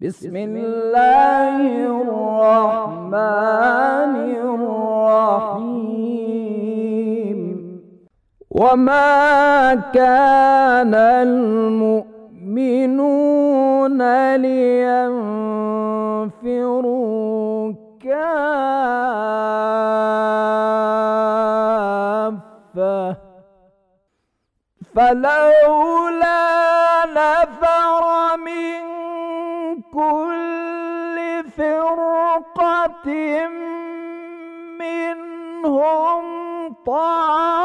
بسم الله الرحمن الرحيم وما كان المؤمنون لينفروا كافة فلولا منهم طائفة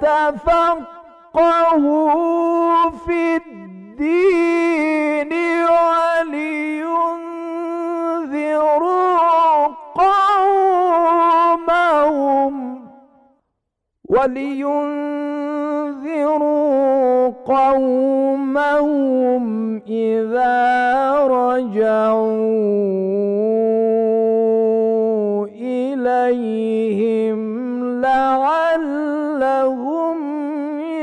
ليتفقهوا في الدين ولينذروا قومهم ولينذروا قومهم إذا رجعوا إليهم لعلهم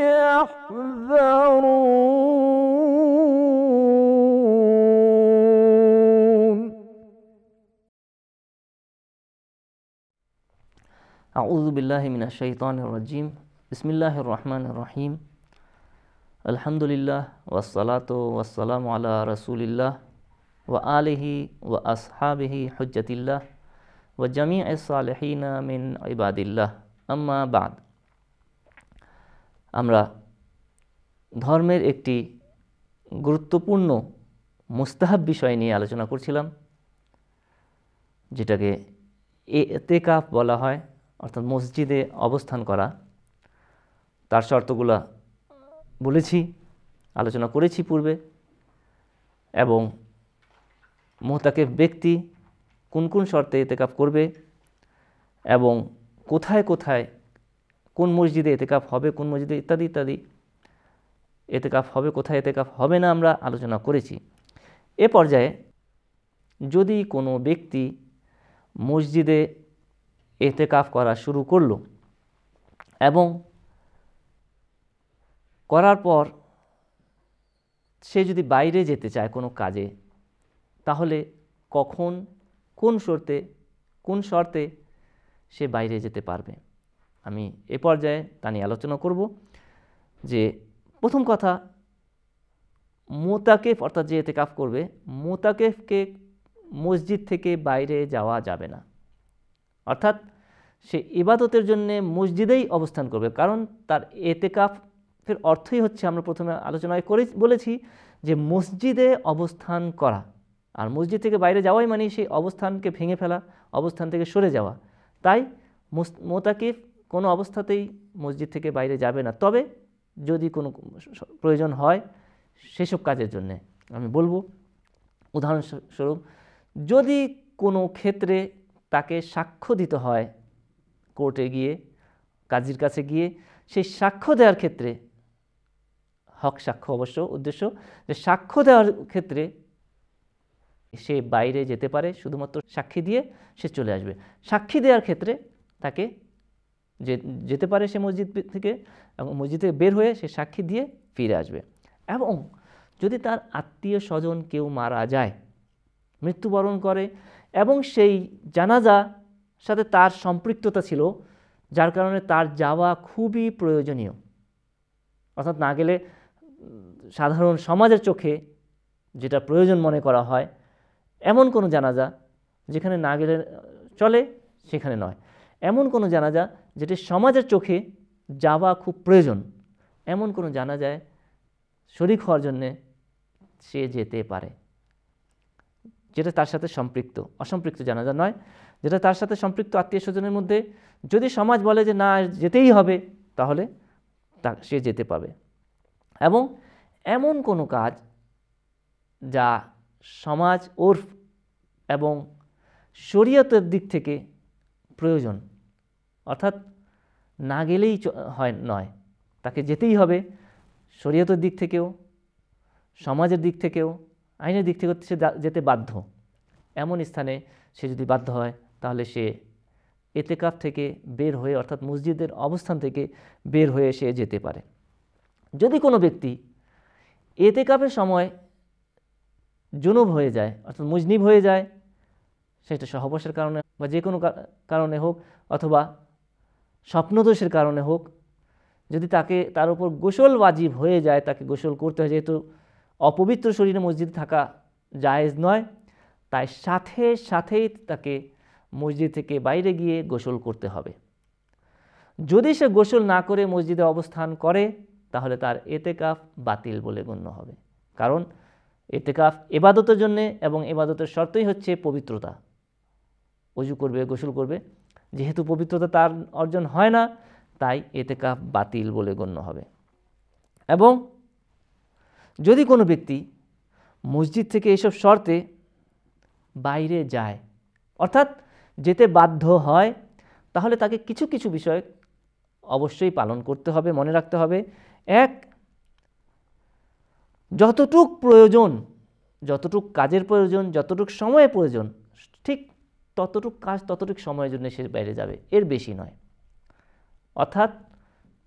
يحذرون أعوذ بالله من الشيطان الرجيم بسم الله الرحمن الرحيم আলহামদুলিল্লাহ ওয়াসালাত ওয়াসালাম আল্লাহ রসুলিল্লাহ ওয়া আলহি ওয়া আসহাবিহি হজ্জতিল্লাহ ওয়া জামি সালেহিনা মিন ইবাদিল্লাহ আম্মা বাদ আমরা ধর্মের একটি গুরুত্বপূর্ণ মুস্তাহাব বিষয় নিয়ে আলোচনা করছিলাম যেটাকে এতেকাফ বলা হয় অর্থাৎ মসজিদে অবস্থান করা তার শর্তগুলা বলেছি আলোচনা করেছি পূর্বে এবং মোহতাকেফ ব্যক্তি কোন কোন শর্তে এতেকাপ করবে এবং কোথায় কোথায় কোন মসজিদে এতেকাপ হবে কোন মসজিদে ইত্যাদি ইত্যাদি এতেকাপ হবে কোথায় এতেকাপ হবে না আমরা আলোচনা করেছি এ পর্যায়ে যদি কোনো ব্যক্তি মসজিদে এতেকাফ করা শুরু করল এবং করার পর সে যদি বাইরে যেতে চায় কোনো কাজে তাহলে কখন কোন শর্তে কোন শর্তে সে বাইরে যেতে পারবে আমি এ পর্যায়ে তা নিয়ে আলোচনা করব যে প্রথম কথা মোতাকেফ অর্থাৎ যে এতেকাফ করবে মোতাকেফকে মসজিদ থেকে বাইরে যাওয়া যাবে না অর্থাৎ সে ইবাদতের জন্য মসজিদেই অবস্থান করবে কারণ তার এতে কাফ ফের অর্থই হচ্ছে আমরা প্রথমে আলোচনায় করে বলেছি যে মসজিদে অবস্থান করা আর মসজিদ থেকে বাইরে যাওয়াই মানে সেই অবস্থানকে ভেঙে ফেলা অবস্থান থেকে সরে যাওয়া তাই মোতাকিফ কোনো অবস্থাতেই মসজিদ থেকে বাইরে যাবে না তবে যদি কোনো প্রয়োজন হয় সেসব কাজের জন্যে আমি বলবো উদাহরণস্বরূপ যদি কোনো ক্ষেত্রে তাকে সাক্ষ্য দিতে হয় কোর্টে গিয়ে কাজীর কাছে গিয়ে সেই সাক্ষ্য দেওয়ার ক্ষেত্রে হক সাক্ষ্য অবশ্য উদ্দেশ্য যে সাক্ষ্য দেওয়ার ক্ষেত্রে সে বাইরে যেতে পারে শুধুমাত্র সাক্ষী দিয়ে সে চলে আসবে সাক্ষী দেওয়ার ক্ষেত্রে তাকে যে যেতে পারে সে মসজিদ থেকে এবং মসজিদ থেকে বের হয়ে সে সাক্ষী দিয়ে ফিরে আসবে এবং যদি তার আত্মীয় স্বজন কেউ মারা যায় মৃত্যুবরণ করে এবং সেই জানাজা সাথে তার সম্পৃক্ততা ছিল যার কারণে তার যাওয়া খুবই প্রয়োজনীয় অর্থাৎ না গেলে সাধারণ সমাজের চোখে যেটা প্রয়োজন মনে করা হয় এমন কোনো জানাজা যেখানে না গেলে চলে সেখানে নয় এমন কোনো জানাজা যেটি সমাজের চোখে যাওয়া খুব প্রয়োজন এমন কোনো জানাজায় শরিক হওয়ার জন্যে সে যেতে পারে যেটা তার সাথে সম্পৃক্ত অসম্পৃক্ত জানাজা নয় যেটা তার সাথে সম্পৃক্ত আত্মীয় স্বজনের মধ্যে যদি সমাজ বলে যে না যেতেই হবে তাহলে তা সে যেতে পাবে এবং এমন কোনো কাজ যা সমাজ ওর্ফ এবং শরীয়তের দিক থেকে প্রয়োজন অর্থাৎ না গেলেই হয় নয় তাকে যেতেই হবে শরীয়তের দিক থেকেও সমাজের দিক থেকেও আইনের দিক থেকেও সে যেতে বাধ্য এমন স্থানে সে যদি বাধ্য হয় তাহলে সে এতেকাপ থেকে বের হয়ে অর্থাৎ মসজিদের অবস্থান থেকে বের হয়ে সে যেতে পারে যদি কোনো ব্যক্তি এতে কাপের সময় জুনুব হয়ে যায় অর্থাৎ মুজনিব হয়ে যায় সেটা সহবাসের কারণে বা যে কোনো কারণে হোক অথবা স্বপ্নদোষের কারণে হোক যদি তাকে তার উপর গোসল ওয়াজিব হয়ে যায় তাকে গোসল করতে হয় যেহেতু অপবিত্র শরীরে মসজিদে থাকা জায়েজ নয় তাই সাথে সাথেই তাকে মসজিদ থেকে বাইরে গিয়ে গোসল করতে হবে যদি সে গোসল না করে মসজিদে অবস্থান করে তাহলে তার এতেকাফ বাতিল বলে গণ্য হবে কারণ এতেকাফ এবাদতের জন্যে এবং এবাদতের শর্তই হচ্ছে পবিত্রতা অজু করবে গোসল করবে যেহেতু পবিত্রতা তার অর্জন হয় না তাই এতেকাফ বাতিল বলে গণ্য হবে এবং যদি কোনো ব্যক্তি মসজিদ থেকে এসব শর্তে বাইরে যায় অর্থাৎ যেতে বাধ্য হয় তাহলে তাকে কিছু কিছু বিষয় অবশ্যই পালন করতে হবে মনে রাখতে হবে এক যতটুক প্রয়োজন যতটুক কাজের প্রয়োজন যতটুক সময়ে প্রয়োজন ঠিক ততটুক কাজ ততটুক সময়ের জন্য সে বাইরে যাবে এর বেশি নয় অর্থাৎ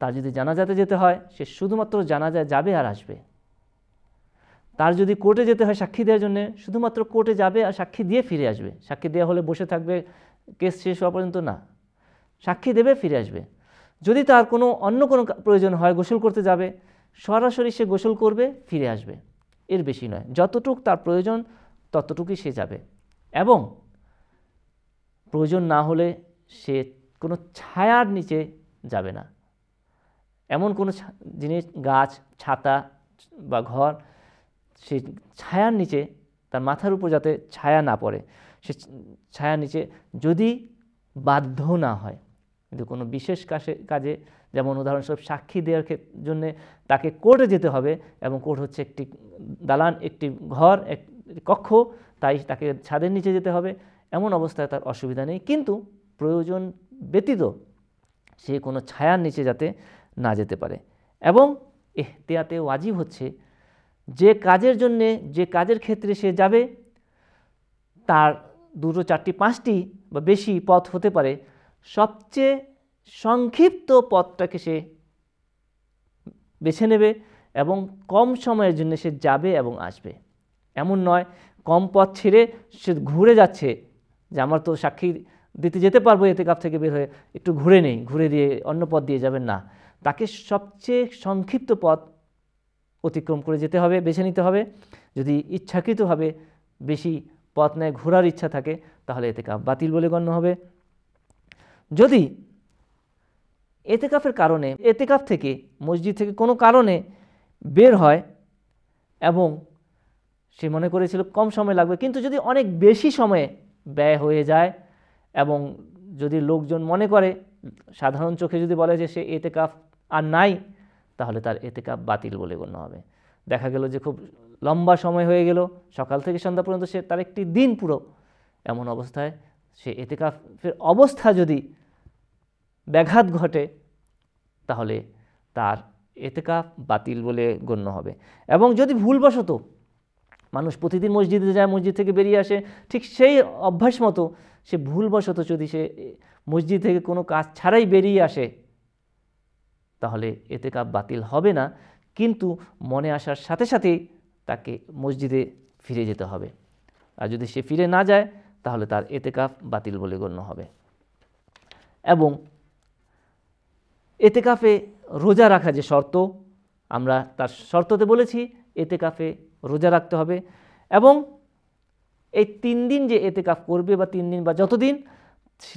তার যদি জানাজাতে যেতে হয় সে শুধুমাত্র জানাজা যাবে আর আসবে তার যদি কোর্টে যেতে হয় সাক্ষী দেওয়ার জন্য শুধুমাত্র কোর্টে যাবে আর সাক্ষী দিয়ে ফিরে আসবে সাক্ষী দেওয়া হলে বসে থাকবে কেস শেষ হওয়া পর্যন্ত না সাক্ষী দেবে ফিরে আসবে যদি তার কোনো অন্য কোনো প্রয়োজন হয় গোসল করতে যাবে সরাসরি সে গোসল করবে ফিরে আসবে এর বেশি নয় যতটুক তার প্রয়োজন ততটুকুই সে যাবে এবং প্রয়োজন না হলে সে কোনো ছায়ার নিচে যাবে না এমন কোনো জিনিস গাছ ছাতা বা ঘর সে ছায়ার নিচে তার মাথার উপর যাতে ছায়া না পড়ে সে ছায়ার নিচে যদি বাধ্য না হয় কিন্তু কোনো বিশেষ কাজে কাজে যেমন উদাহরণস্বরূপ সাক্ষী দেওয়ার জন্য তাকে কোর্টে যেতে হবে এবং কোর্ট হচ্ছে একটি দালান একটি ঘর এক কক্ষ তাই তাকে ছাদের নিচে যেতে হবে এমন অবস্থায় তার অসুবিধা নেই কিন্তু প্রয়োজন ব্যতীত সে কোনো ছায়ার নিচে যাতে না যেতে পারে এবং এহতিয়াতে ওয়াজিব হচ্ছে যে কাজের জন্যে যে কাজের ক্ষেত্রে সে যাবে তার দুটো চারটি পাঁচটি বা বেশি পথ হতে পারে সবচেয়ে সংক্ষিপ্ত পথটাকে সে বেছে নেবে এবং কম সময়ের জন্য সে যাবে এবং আসবে এমন নয় কম পথ ছেড়ে সে ঘুরে যাচ্ছে যে আমার তো সাক্ষী দিতে যেতে পারবো এতে কাপ থেকে বের হয়ে একটু ঘুরে নেই ঘুরে দিয়ে অন্য পথ দিয়ে যাবেন না তাকে সবচেয়ে সংক্ষিপ্ত পথ অতিক্রম করে যেতে হবে বেছে নিতে হবে যদি ইচ্ছাকৃতভাবে বেশি পথ নেয় ঘোরার ইচ্ছা থাকে তাহলে এতে কাপ বাতিল বলে গণ্য হবে যদি এতেকাফের কারণে এতেকাফ থেকে মসজিদ থেকে কোনো কারণে বের হয় এবং সে মনে করেছিল কম সময় লাগবে কিন্তু যদি অনেক বেশি সময়ে ব্যয় হয়ে যায় এবং যদি লোকজন মনে করে সাধারণ চোখে যদি বলে যে সে এতেকাফ আর নাই তাহলে তার এতেকাফ বাতিল বলে গণ্য হবে দেখা গেল যে খুব লম্বা সময় হয়ে গেল সকাল থেকে সন্ধ্যা পর্যন্ত সে তার একটি দিন পুরো এমন অবস্থায় সে এতেকাফের অবস্থা যদি ব্যাঘাত ঘটে তাহলে তার এতেকা বাতিল বলে গণ্য হবে এবং যদি ভুলবশত মানুষ প্রতিদিন মসজিদে যায় মসজিদ থেকে বেরিয়ে আসে ঠিক সেই অভ্যাস মতো সে ভুলবশত যদি সে মসজিদ থেকে কোনো কাজ ছাড়াই বেরিয়ে আসে তাহলে এতে কাপ বাতিল হবে না কিন্তু মনে আসার সাথে সাথেই তাকে মসজিদে ফিরে যেতে হবে আর যদি সে ফিরে না যায় তাহলে তার এতে কাপ বাতিল বলে গণ্য হবে এবং এতে কাফে রোজা রাখা যে শর্ত আমরা তার শর্ততে বলেছি এতে কাফে রোজা রাখতে হবে এবং এই তিন দিন যে এতে কাফ করবে বা তিন দিন বা যতদিন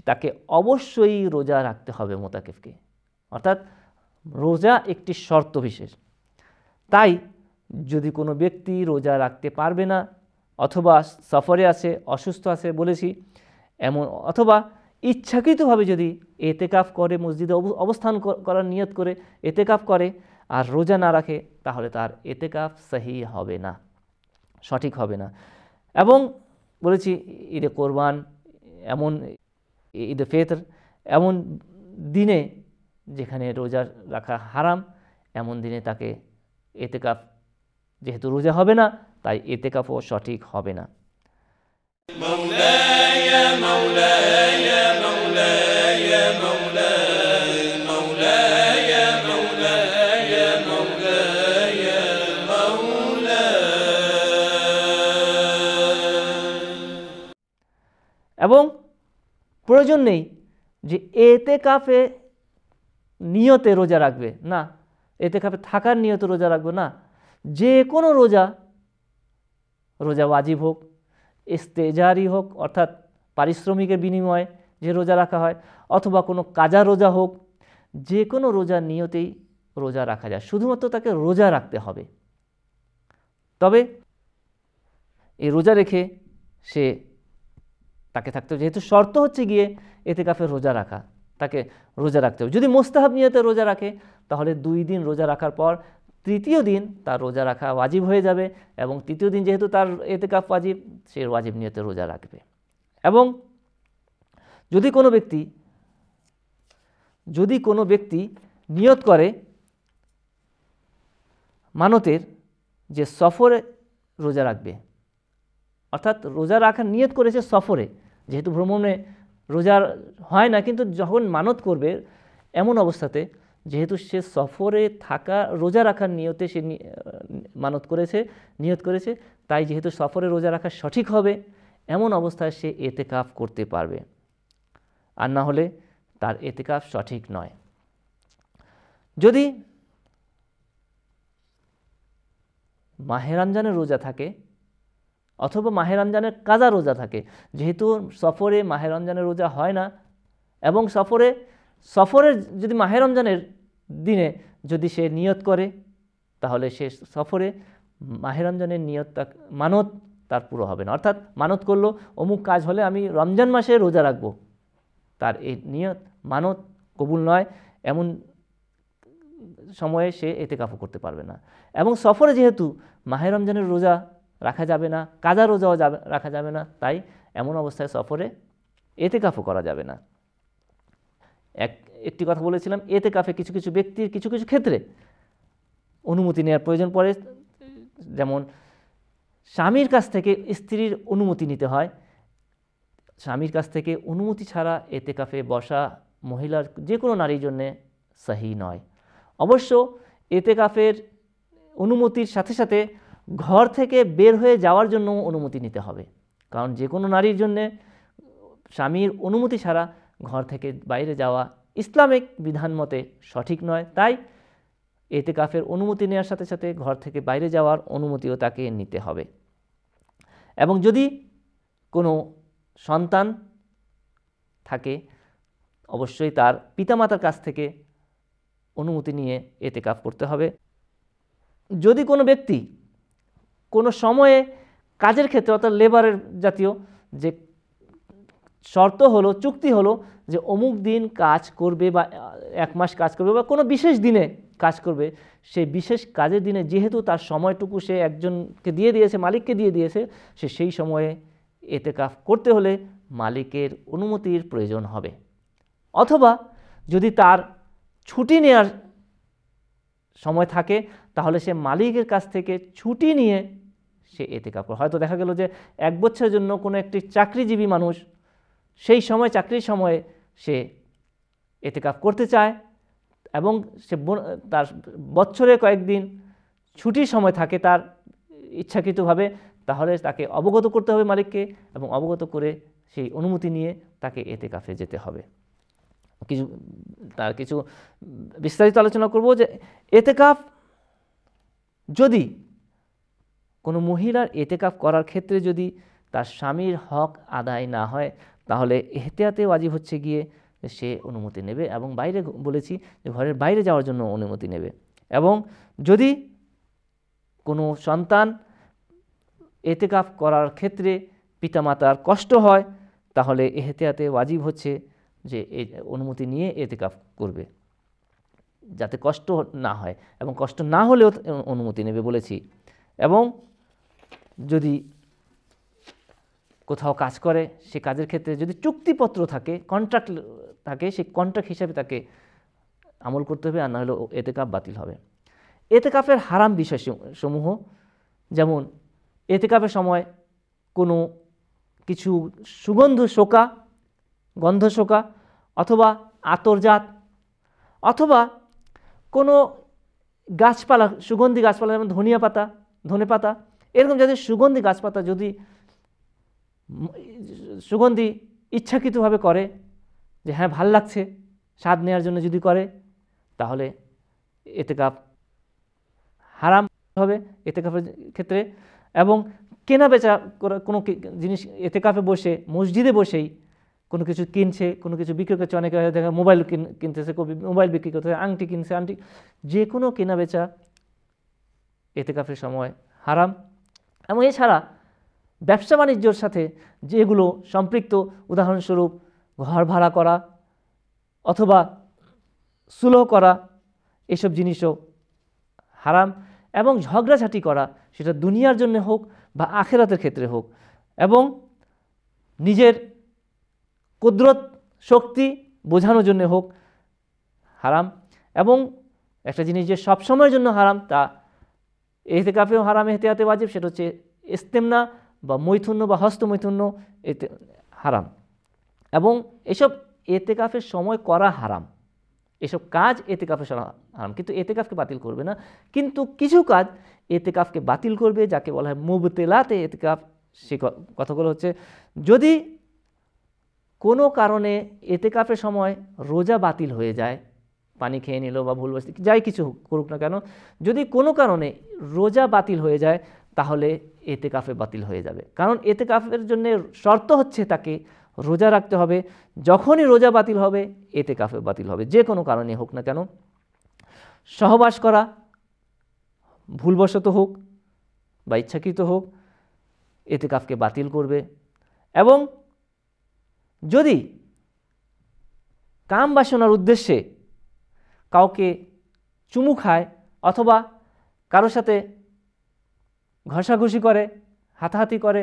তাকে অবশ্যই রোজা রাখতে হবে মোতাকেফকে অর্থাৎ রোজা একটি শর্ত বিশেষ তাই যদি কোনো ব্যক্তি রোজা রাখতে পারবে না অথবা সফরে আছে অসুস্থ আছে বলেছি এমন অথবা ইচ্ছাকৃতভাবে যদি এতেকাফ করে মসজিদে অবস্থান করার নিয়ত করে এতেকাফ করে আর রোজা না রাখে তাহলে তার এতেকাফ সহি হবে না সঠিক হবে না এবং বলেছি ঈদে কোরবান এমন ঈদে ফেতর এমন দিনে যেখানে রোজা রাখা হারাম এমন দিনে তাকে এতেকাফ যেহেতু রোজা হবে না তাই এতেকাফও সঠিক হবে না প্রয়োজন নেই যে এতে কাফে নিয়তে রোজা রাখবে না এতে কাপে থাকার নিয়তে রোজা রাখবে না যে কোনো রোজা রোজা ওয়াজিব হোক ইস্তেজারি হোক অর্থাৎ পারিশ্রমিকের বিনিময়ে যে রোজা রাখা হয় অথবা কোনো কাজা রোজা হোক যে কোনো রোজা নিয়তেই রোজা রাখা যায় শুধুমাত্র তাকে রোজা রাখতে হবে তবে এই রোজা রেখে সে তাকে থাকতে হবে যেহেতু শর্ত হচ্ছে গিয়ে এতেকাফে রোজা রাখা তাকে রোজা রাখতে হবে যদি মোস্তাহাব নিয়তে রোজা রাখে তাহলে দুই দিন রোজা রাখার পর তৃতীয় দিন তার রোজা রাখা ওয়াজিব হয়ে যাবে এবং তৃতীয় দিন যেহেতু তার এতেকাফ ওয়াজিব সে ওয়াজিব নিয়তে রোজা রাখবে এবং যদি কোনো ব্যক্তি যদি কোনো ব্যক্তি নিয়ত করে মানতের যে সফরে রোজা রাখবে অর্থাৎ রোজা রাখার নিয়ত করেছে সফরে যেহেতু ভ্রমণে রোজা হয় না কিন্তু যখন মানত করবে এমন অবস্থাতে যেহেতু সে সফরে থাকা রোজা রাখার নিয়তে সে মানত করেছে নিয়ত করেছে তাই যেহেতু সফরে রোজা রাখা সঠিক হবে এমন অবস্থায় সে এতে কাফ করতে পারবে আর না হলে তার কাফ সঠিক নয় যদি মাহেরানজানের রোজা থাকে অথবা মাহে রমজানের কাজা রোজা থাকে যেহেতু সফরে মাহে রমজানের রোজা হয় না এবং সফরে সফরের যদি মাহে রমজানের দিনে যদি সে নিয়ত করে তাহলে সে সফরে মাহে রমজানের নিয়ত মানত তার পুরো হবে না অর্থাৎ মানত করলো অমুক কাজ হলে আমি রমজান মাসে রোজা রাখবো তার এই নিয়ত মানত কবুল নয় এমন সময়ে সে এতে কাফু করতে পারবে না এবং সফরে যেহেতু মাহের রমজানের রোজা রাখা যাবে না কাজা রোজাও যাবে রাখা যাবে না তাই এমন অবস্থায় সফরে এতে কাফও করা যাবে না এক একটি কথা বলেছিলাম এতে কাফে কিছু কিছু ব্যক্তির কিছু কিছু ক্ষেত্রে অনুমতি নেওয়ার প্রয়োজন পড়ে যেমন স্বামীর কাছ থেকে স্ত্রীর অনুমতি নিতে হয় স্বামীর কাছ থেকে অনুমতি ছাড়া এতে কাফে বসা মহিলার যে কোনো নারীর জন্যে সাহি নয় অবশ্য এতে কাফের অনুমতির সাথে সাথে ঘর থেকে বের হয়ে যাওয়ার জন্য অনুমতি নিতে হবে কারণ যে কোনো নারীর জন্যে স্বামীর অনুমতি ছাড়া ঘর থেকে বাইরে যাওয়া ইসলামিক বিধান মতে সঠিক নয় তাই এতে কাফের অনুমতি নেওয়ার সাথে সাথে ঘর থেকে বাইরে যাওয়ার অনুমতিও তাকে নিতে হবে এবং যদি কোনো সন্তান থাকে অবশ্যই তার পিতামাতার কাছ থেকে অনুমতি নিয়ে এতে কাফ করতে হবে যদি কোনো ব্যক্তি কোনো সময়ে কাজের ক্ষেত্রে অর্থাৎ লেবারের জাতীয় যে শর্ত হলো চুক্তি হলো যে অমুক দিন কাজ করবে বা এক মাস কাজ করবে বা কোনো বিশেষ দিনে কাজ করবে সে বিশেষ কাজের দিনে যেহেতু তার সময়টুকু সে একজনকে দিয়ে দিয়েছে মালিককে দিয়ে দিয়েছে সে সেই সময়ে এতে কাফ করতে হলে মালিকের অনুমতির প্রয়োজন হবে অথবা যদি তার ছুটি নেওয়ার সময় থাকে তাহলে সে মালিকের কাছ থেকে ছুটি নিয়ে সে এতে কাপড় হয়তো দেখা গেল যে এক বছরের জন্য কোনো একটি চাকরিজীবী মানুষ সেই সময় চাকরির সময়ে সে এতে কাপ করতে চায় এবং সে তার বছরে কয়েকদিন ছুটির সময় থাকে তার ইচ্ছাকৃতভাবে তাহলে তাকে অবগত করতে হবে মালিককে এবং অবগত করে সেই অনুমতি নিয়ে তাকে এতে কাফে যেতে হবে কিছু তার কিছু বিস্তারিত আলোচনা করব যে এতে কাপ যদি কোনো মহিলার এতেকাফ করার ক্ষেত্রে যদি তার স্বামীর হক আদায় না হয় তাহলে এহতিয়াতে ওয়াজিব হচ্ছে গিয়ে সে অনুমতি নেবে এবং বাইরে বলেছি যে ঘরের বাইরে যাওয়ার জন্য অনুমতি নেবে এবং যদি কোনো সন্তান এতেকাফ করার ক্ষেত্রে পিতামাতার কষ্ট হয় তাহলে এহতিয়াতে ওয়াজিব হচ্ছে যে অনুমতি নিয়ে এতেকাফ করবে যাতে কষ্ট না হয় এবং কষ্ট না হলেও অনুমতি নেবে বলেছি এবং যদি কোথাও কাজ করে সে কাজের ক্ষেত্রে যদি চুক্তিপত্র থাকে কন্ট্রাক্ট থাকে সেই কন্ট্রাক্ট হিসাবে তাকে আমল করতে হবে আর না হলে কাপ বাতিল হবে এতে কাপের হারাম বিষয় সমূহ যেমন এতে কাপের সময় কোনো কিছু সুগন্ধ শোকা গন্ধ শোকা অথবা আতরজাত অথবা কোনো গাছপালা সুগন্ধি গাছপালা যেমন ধনিয়া পাতা ধনে পাতা এরকম যদি সুগন্ধি গাছপাতা যদি সুগন্ধি ইচ্ছাকৃতভাবে করে যে হ্যাঁ ভাল লাগছে স্বাদ নেওয়ার জন্য যদি করে তাহলে এতে কাপ হারাম হবে এতে কাপের ক্ষেত্রে এবং কেনা বেচা কোনো জিনিস এতে কাপে বসে মসজিদে বসেই কোনো কিছু কিনছে কোনো কিছু বিক্রি করছে অনেকে দেখা মোবাইল কিনতেছে কবি মোবাইল বিক্রি করতেছে আংটি কিনছে আংটি যে কোনো কেনা বেচা এতে কাপের সময় হারাম এবং এছাড়া ব্যবসা বাণিজ্যর সাথে যেগুলো সম্পৃক্ত উদাহরণস্বরূপ ঘর ভাড়া করা অথবা সুলহ করা এসব জিনিসও হারাম এবং ঝগড়াঝাটি করা সেটা দুনিয়ার জন্য হোক বা আখেরাতের ক্ষেত্রে হোক এবং নিজের কুদরত শক্তি বোঝানোর জন্য হোক হারাম এবং একটা জিনিস যে সবসময়ের জন্য হারাম তা কাপেও হারাম এহতিয়াতে বাজিব সেটা হচ্ছে ইস্তেমনা বা মৈথুন্য বা হস্ত মৈথুন্য এতে হারাম এবং এসব এতেকাফের সময় করা হারাম এসব কাজ এতেকাফের হারাম কিন্তু এতেকাফকে বাতিল করবে না কিন্তু কিছু কাজ এতেকাফকে বাতিল করবে যাকে বলা হয় মুবতেলাতে এতেকাফ সে কথাগুলো হচ্ছে যদি কোনো কারণে এতেকাফের সময় রোজা বাতিল হয়ে যায় পানি খেয়ে নিল বা বসে যাই কিছু করুক না কেন যদি কোনো কারণে রোজা বাতিল হয়ে যায় তাহলে এতে কাফে বাতিল হয়ে যাবে কারণ এতে কাফের জন্য শর্ত হচ্ছে তাকে রোজা রাখতে হবে যখনই রোজা বাতিল হবে এতে কাফে বাতিল হবে যে কোনো কারণে হোক না কেন সহবাস করা ভুলবশত হোক বা ইচ্ছাকৃত হোক এতে কাফকে বাতিল করবে এবং যদি কাম বাসনার উদ্দেশ্যে কাউকে চুমু খায় অথবা কারোর সাথে ঘষাঘষি করে হাতাহাতি করে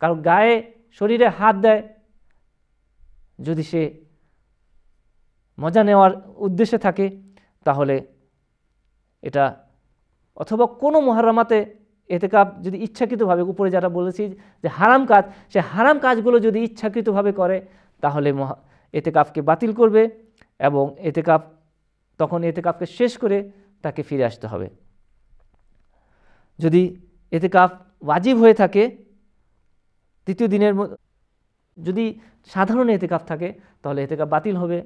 কারো গায়ে শরীরে হাত দেয় যদি সে মজা নেওয়ার উদ্দেশ্যে থাকে তাহলে এটা অথবা কোনো মহারামাতে এতে কাপ যদি ইচ্ছাকৃতভাবে উপরে যারা বলেছি যে হারাম কাজ সে হারাম কাজগুলো যদি ইচ্ছাকৃতভাবে করে তাহলে এতে কাপকে বাতিল করবে এবং এতে কাপ তখন এতেকাফকে শেষ করে তাকে ফিরে আসতে হবে যদি এতেকাফ ওয়াজিব হয়ে থাকে তৃতীয় দিনের যদি সাধারণ এতেকাফ থাকে তাহলে এতেকাফ বাতিল হবে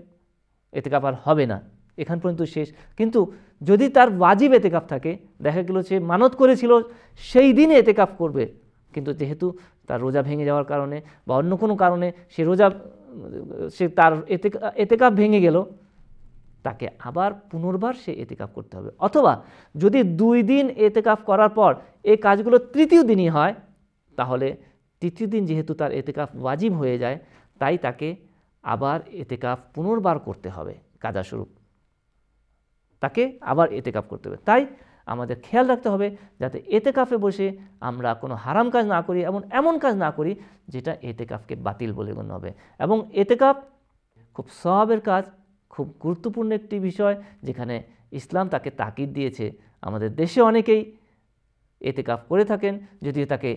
এতেকাফ আর হবে না এখান পর্যন্ত শেষ কিন্তু যদি তার ওয়াজিব এতেকাফ থাকে দেখা গেল সে মানত করেছিল সেই দিনে এতেকাফ করবে কিন্তু যেহেতু তার রোজা ভেঙে যাওয়ার কারণে বা অন্য কোনো কারণে সে রোজা সে তার এতেকা এতেকাফ ভেঙে গেল তাকে আবার পুনর্বার সে এতেকাফ করতে হবে অথবা যদি দুই দিন এতেকাফ করার পর এই কাজগুলো তৃতীয় দিনই হয় তাহলে তৃতীয় দিন যেহেতু তার এতেকাফ ওয়াজিব হয়ে যায় তাই তাকে আবার এতেকাফ পুনর্বার করতে হবে কাজা স্বরূপ তাকে আবার এতেকাফ করতে হবে তাই আমাদের খেয়াল রাখতে হবে যাতে এতেকাফে বসে আমরা কোনো হারাম কাজ না করি এমন এমন কাজ না করি যেটা এতেকাফকে বাতিল বলে গণ্য হবে এবং এতেকাফ খুব স্বভাবের কাজ খুব গুরুত্বপূর্ণ একটি বিষয় যেখানে ইসলাম তাকে তাকিদ দিয়েছে আমাদের দেশে অনেকেই এতে কাপ করে থাকেন যদিও তাকে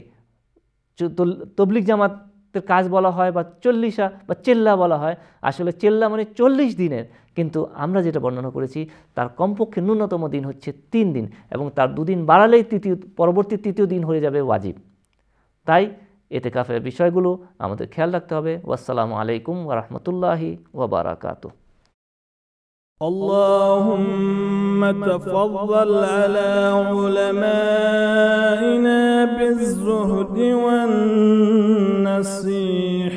তবলিক জামাতের কাজ বলা হয় বা চল্লিশা বা চেল্লা বলা হয় আসলে চেল্লা মানে চল্লিশ দিনের কিন্তু আমরা যেটা বর্ণনা করেছি তার কমপক্ষে ন্যূনতম দিন হচ্ছে তিন দিন এবং তার দুদিন বাড়ালেই তৃতীয় পরবর্তী তৃতীয় দিন হয়ে যাবে ওয়াজিব তাই এতে কাফের বিষয়গুলো আমাদের খেয়াল রাখতে হবে ওয়াসালামু আলাইকুম ওরহমতুল্লাহি ওবরাকাতু اللهم تفضل على علمائنا بالزهد والنصيحة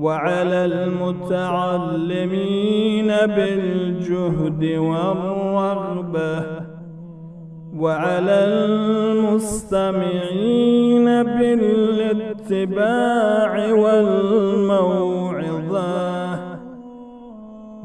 وعلى المتعلمين بالجهد والرغبة وعلى المستمعين بالاتباع والموعظه